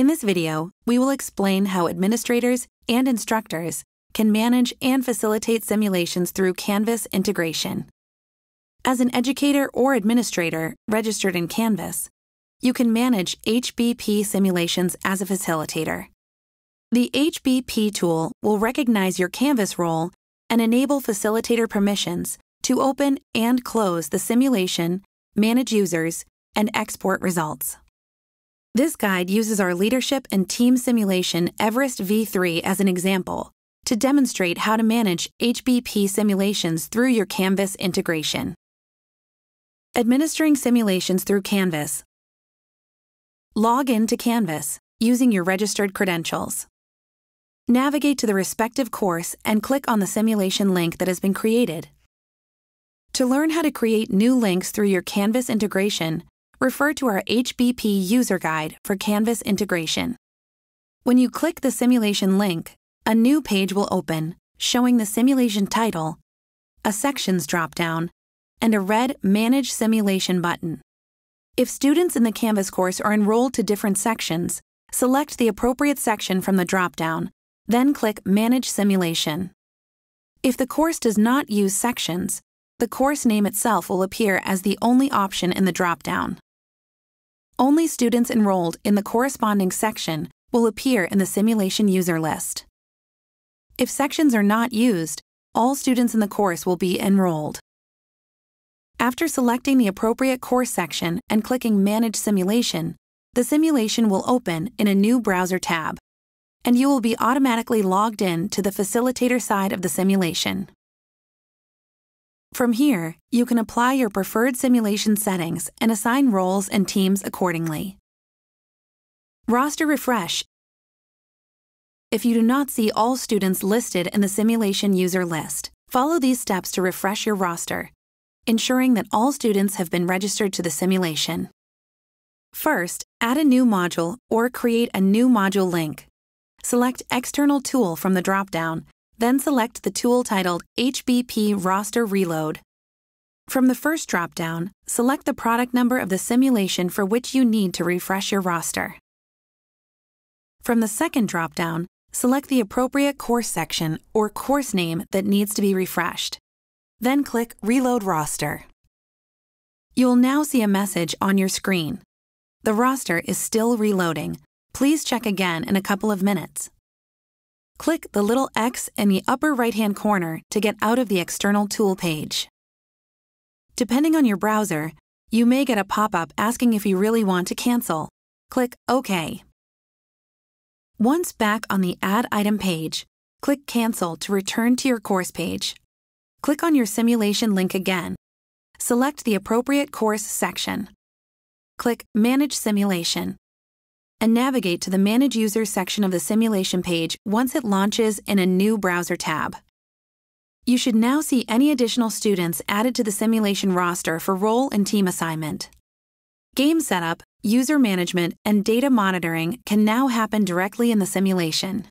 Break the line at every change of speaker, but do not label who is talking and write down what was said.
In this video, we will explain how administrators and instructors can manage and facilitate simulations through Canvas integration. As an educator or administrator registered in Canvas, you can manage HBP simulations as a facilitator. The HBP tool will recognize your Canvas role and enable facilitator permissions to open and close the simulation, manage users, and export results. This guide uses our leadership and team simulation Everest V3 as an example to demonstrate how to manage HBP simulations through your Canvas integration. Administering simulations through Canvas. Log in to Canvas using your registered credentials. Navigate to the respective course and click on the simulation link that has been created. To learn how to create new links through your Canvas integration, refer to our HBP user guide for Canvas integration. When you click the simulation link, a new page will open showing the simulation title, a Sections dropdown, and a red Manage Simulation button. If students in the Canvas course are enrolled to different sections, select the appropriate section from the dropdown, then click Manage Simulation. If the course does not use sections, the course name itself will appear as the only option in the dropdown. Only students enrolled in the corresponding section will appear in the simulation user list. If sections are not used, all students in the course will be enrolled. After selecting the appropriate course section and clicking Manage Simulation, the simulation will open in a new browser tab, and you will be automatically logged in to the facilitator side of the simulation. From here, you can apply your preferred simulation settings and assign roles and teams accordingly. Roster refresh if you do not see all students listed in the simulation user list. Follow these steps to refresh your roster, ensuring that all students have been registered to the simulation. First, add a new module or create a new module link. Select External Tool from the dropdown then select the tool titled HBP Roster Reload. From the first dropdown, select the product number of the simulation for which you need to refresh your roster. From the second dropdown, select the appropriate course section or course name that needs to be refreshed. Then click Reload Roster. You'll now see a message on your screen. The roster is still reloading. Please check again in a couple of minutes. Click the little X in the upper right-hand corner to get out of the external tool page. Depending on your browser, you may get a pop-up asking if you really want to cancel. Click OK. Once back on the Add Item page, click Cancel to return to your course page. Click on your simulation link again. Select the appropriate course section. Click Manage Simulation and navigate to the Manage Users section of the simulation page once it launches in a new browser tab. You should now see any additional students added to the simulation roster for role and team assignment. Game setup, user management, and data monitoring can now happen directly in the simulation.